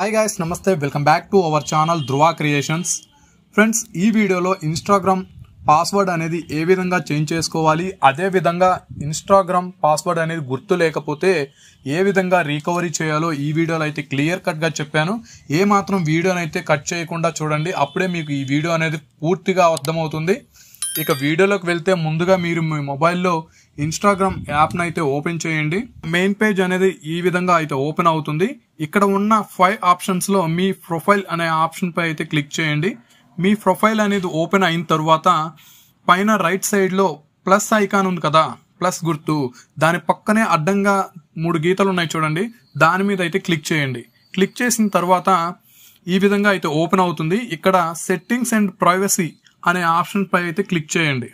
hi guys నమస్తే welcome back to our channel Dhruva creations friends ఈ వీడియోలో ఇన్స్టాగ్రామ్ పాస్వర్డ్ అనేది ఏ విధంగా చేంజ్ చేసుకోవాలి అదేవిధంగా ఇన్స్టాగ్రామ్ పాస్వర్డ్ అనేది గుర్తు లేకపోతే ఏ విధంగా రికవరీ చేయాలో ఈ వీడియోలో అయితే క్లియర్ కట్గా చెప్పాను ఏ మాత్రం వీడియోనైతే కట్ చేయకుండా చూడండి అప్పుడే మీకు ఈ వీడియో అనేది పూర్తిగా అర్థమవుతుంది ఇక వీడియోలోకి వెళ్తే ముందుగా మీరు మీ మొబైల్లో ఇన్స్టాగ్రామ్ యాప్ను అయితే ఓపెన్ చేయండి మెయిన్ పేజ్ అనేది ఈ విధంగా అయితే ఓపెన్ అవుతుంది ఇక్కడ ఉన్న ఫైవ్ ఆప్షన్స్లో మీ ప్రొఫైల్ అనే ఆప్షన్పై అయితే క్లిక్ చేయండి మీ ప్రొఫైల్ అనేది ఓపెన్ అయిన తర్వాత పైన రైట్ సైడ్లో ప్లస్ ఐకాన్ ఉంది కదా ప్లస్ గుర్తు దాని పక్కనే అడ్డంగా మూడు గీతలు ఉన్నాయి చూడండి దాని మీద అయితే క్లిక్ చేయండి క్లిక్ చేసిన తర్వాత ఈ విధంగా అయితే ఓపెన్ అవుతుంది ఇక్కడ సెట్టింగ్స్ అండ్ ప్రైవసీ అనే ఆప్షన్ పై అయితే క్లిక్ చేయండి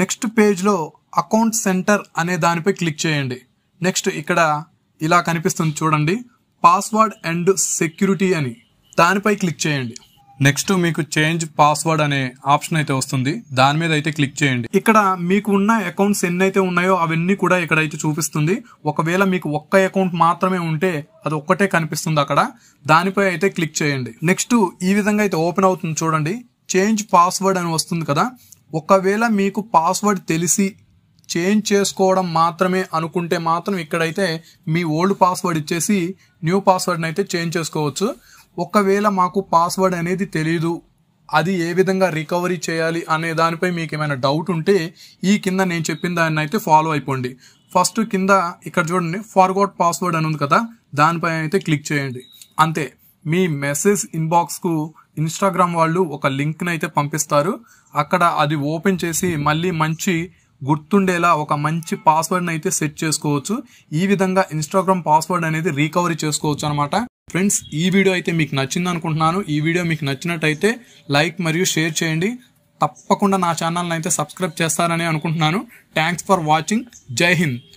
నెక్స్ట్ పేజ్లో అకౌంట్ సెంటర్ అనే దానిపై క్లిక్ చేయండి నెక్స్ట్ ఇక్కడ ఇలా కనిపిస్తుంది చూడండి పాస్వర్డ్ అండ్ సెక్యూరిటీ అని దానిపై క్లిక్ చేయండి నెక్స్ట్ మీకు చేంజ్ పాస్వర్డ్ అనే ఆప్షన్ అయితే వస్తుంది దాని మీద అయితే క్లిక్ చేయండి ఇక్కడ మీకు ఉన్న అకౌంట్స్ ఎన్నైతే ఉన్నాయో అవన్నీ కూడా ఇక్కడ అయితే చూపిస్తుంది ఒకవేళ మీకు ఒక్క అకౌంట్ మాత్రమే ఉంటే అది ఒక్కటే కనిపిస్తుంది అక్కడ దానిపై అయితే క్లిక్ చేయండి నెక్స్ట్ ఈ విధంగా అయితే ఓపెన్ అవుతుంది చూడండి చేంజ్ పాస్వర్డ్ అని వస్తుంది కదా ఒకవేళ మీకు పాస్వర్డ్ తెలిసి చేంజ్ చేసుకోవడం మాత్రమే అనుకుంటే మాత్రం ఇక్కడైతే మీ ఓల్డ్ పాస్వర్డ్ ఇచ్చేసి న్యూ పాస్వర్డ్ని అయితే చేంజ్ చేసుకోవచ్చు ఒకవేళ మాకు పాస్వర్డ్ అనేది తెలీదు అది ఏ విధంగా రికవరీ చేయాలి అనే దానిపై మీకు ఏమైనా డౌట్ ఉంటే ఈ కింద నేను చెప్పిన దాన్ని అయితే ఫాలో అయిపోండి ఫస్ట్ కింద ఇక్కడ చూడండి ఫార్గోట్ పాస్వర్డ్ అని ఉంది కదా దానిపై అయితే క్లిక్ చేయండి అంతే మీ మెసేజ్ ఇన్బాక్స్కు ఇన్స్టాగ్రామ్ వాళ్ళు ఒక లింక్ని అయితే పంపిస్తారు అక్కడ అది ఓపెన్ చేసి మళ్ళీ మంచి గుర్తుండేలా ఒక మంచి పాస్వర్డ్ని అయితే సెట్ చేసుకోవచ్చు ఈ విధంగా ఇన్స్టాగ్రామ్ పాస్వర్డ్ అనేది రీకవరీ చేసుకోవచ్చు అనమాట ఫ్రెండ్స్ ఈ వీడియో అయితే మీకు నచ్చింది అనుకుంటున్నాను ఈ వీడియో మీకు నచ్చినట్టయితే లైక్ మరియు షేర్ చేయండి తప్పకుండా నా ఛానల్ని అయితే సబ్స్క్రైబ్ చేస్తారని అనుకుంటున్నాను థ్యాంక్స్ ఫర్ వాచింగ్ జై హింద్